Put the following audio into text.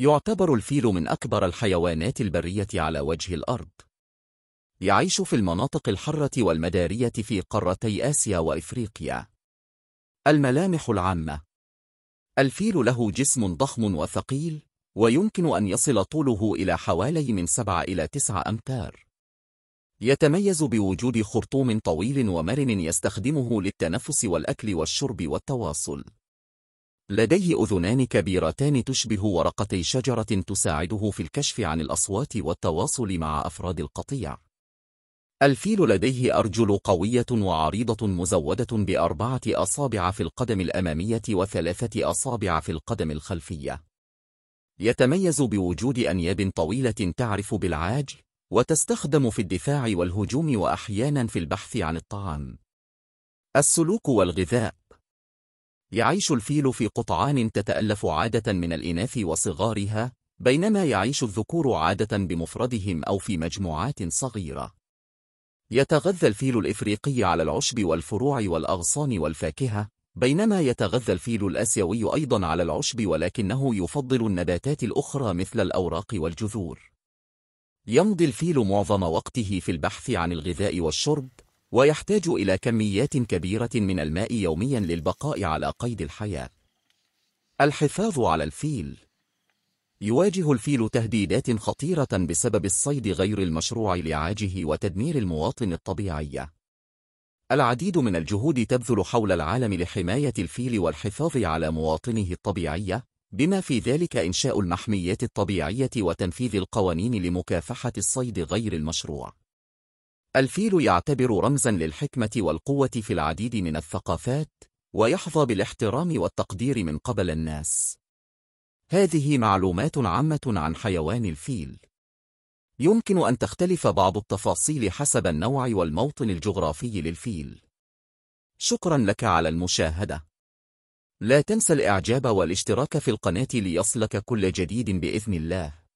يعتبر الفيل من أكبر الحيوانات البرية على وجه الأرض. يعيش في المناطق الحرة والمدارية في قارتي آسيا وإفريقيا. الملامح العامة الفيل له جسم ضخم وثقيل، ويمكن أن يصل طوله إلى حوالي من 7 إلى 9 أمتار. يتميز بوجود خرطوم طويل ومرن يستخدمه للتنفس والأكل والشرب والتواصل. لديه أذنان كبيرتان تشبه ورقتي شجرة تساعده في الكشف عن الأصوات والتواصل مع أفراد القطيع. الفيل لديه أرجل قوية وعريضة مزودة بأربعة أصابع في القدم الأمامية وثلاثة أصابع في القدم الخلفية. يتميز بوجود أنياب طويلة تعرف بالعاج، وتستخدم في الدفاع والهجوم وأحيانا في البحث عن الطعام. السلوك والغذاء يعيش الفيل في قطعان تتألف عادة من الإناث وصغارها بينما يعيش الذكور عادة بمفردهم أو في مجموعات صغيرة يتغذى الفيل الإفريقي على العشب والفروع والأغصان والفاكهة بينما يتغذى الفيل الأسيوي أيضا على العشب ولكنه يفضل النباتات الأخرى مثل الأوراق والجذور يمضي الفيل معظم وقته في البحث عن الغذاء والشرب ويحتاج إلى كميات كبيرة من الماء يوميا للبقاء على قيد الحياة الحفاظ على الفيل يواجه الفيل تهديدات خطيرة بسبب الصيد غير المشروع لعاجه وتدمير المواطن الطبيعية العديد من الجهود تبذل حول العالم لحماية الفيل والحفاظ على مواطنه الطبيعية بما في ذلك إنشاء المحميات الطبيعية وتنفيذ القوانين لمكافحة الصيد غير المشروع الفيل يعتبر رمزا للحكمة والقوة في العديد من الثقافات ويحظى بالاحترام والتقدير من قبل الناس هذه معلومات عامة عن حيوان الفيل يمكن أن تختلف بعض التفاصيل حسب النوع والموطن الجغرافي للفيل شكرا لك على المشاهدة لا تنسى الإعجاب والاشتراك في القناة ليصلك كل جديد بإذن الله